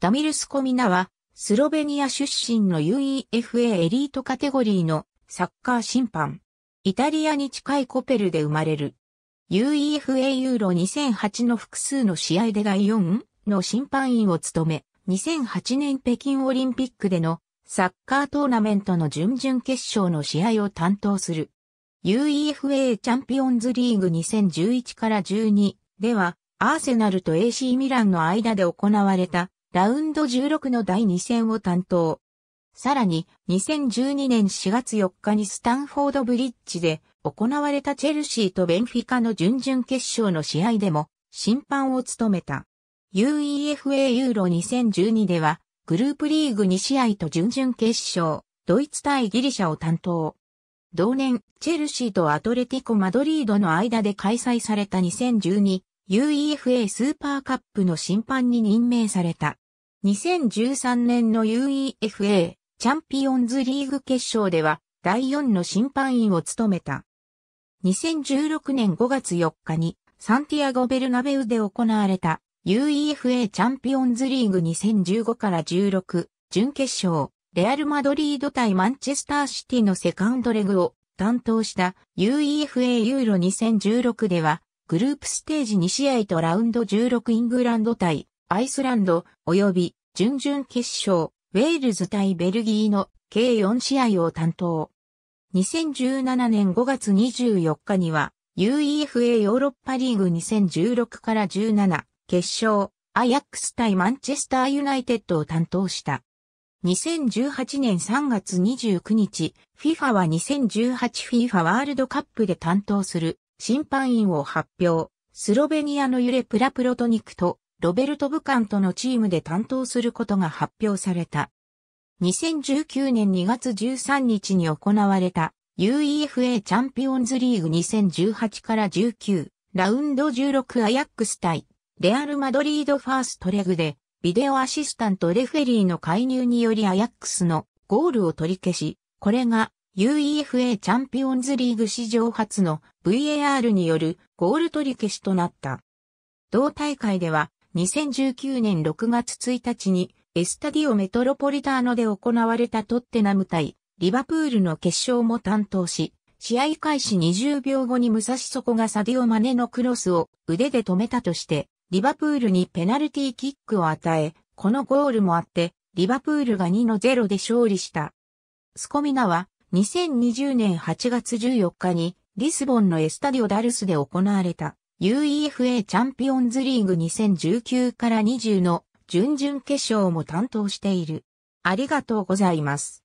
ダミルスコミナは、スロベニア出身の UEFA エリートカテゴリーのサッカー審判。イタリアに近いコペルで生まれる。UEFA ユーロ2008の複数の試合で第4の審判員を務め、2008年北京オリンピックでのサッカートーナメントの準々決勝の試合を担当する。UEFA チャンピオンズリーグ2011から12では、アーセナルと AC ミランの間で行われたラウンド16の第2戦を担当。さらに、2012年4月4日にスタンフォードブリッジで行われたチェルシーとベンフィカの準々決勝の試合でも審判を務めた。UEFA ユーロ2012では、グループリーグ2試合と準々決勝、ドイツ対ギリシャを担当。同年、チェルシーとアトレティコ・マドリードの間で開催された 2012UEFA スーパーカップの審判に任命された。2013年の UEFA チャンピオンズリーグ決勝では第4の審判員を務めた。2016年5月4日にサンティアゴ・ベルナベウで行われた UEFA チャンピオンズリーグ2015から16準決勝レアル・マドリード対マンチェスターシティのセカンドレグを担当した UEFA ユーロ2016ではグループステージ2試合とラウンド16イングランド対アイスランド、及び準々決勝、ウェールズ対ベルギーの計4試合を担当。2017年5月24日には、UEFA ヨーロッパリーグ2016から17決勝、アヤックス対マンチェスターユナイテッドを担当した。2018年3月29日、FIFA は 2018FIFA ワールドカップで担当する審判員を発表、スロベニアのユレ・プラプロトニクとロベルト・ブカンとのチームで担当することが発表された。2019年2月13日に行われた UEFA チャンピオンズリーグ2018から19ラウンド16アヤックス対レアル・マドリードファーストレグでビデオアシスタントレフェリーの介入によりアヤックスのゴールを取り消し、これが UEFA チャンピオンズリーグ史上初の VAR によるゴール取り消しとなった。同大会では2019年6月1日にエスタディオメトロポリターノで行われたトッテナム対リバプールの決勝も担当し、試合開始20秒後に武蔵底がサディオマネのクロスを腕で止めたとして、リバプールにペナルティーキックを与え、このゴールもあって、リバプールが2の0で勝利した。スコミナは2020年8月14日にリスボンのエスタディオダルスで行われた UEFA チャンピオンズリーグ2019から20の準々決勝も担当している。ありがとうございます。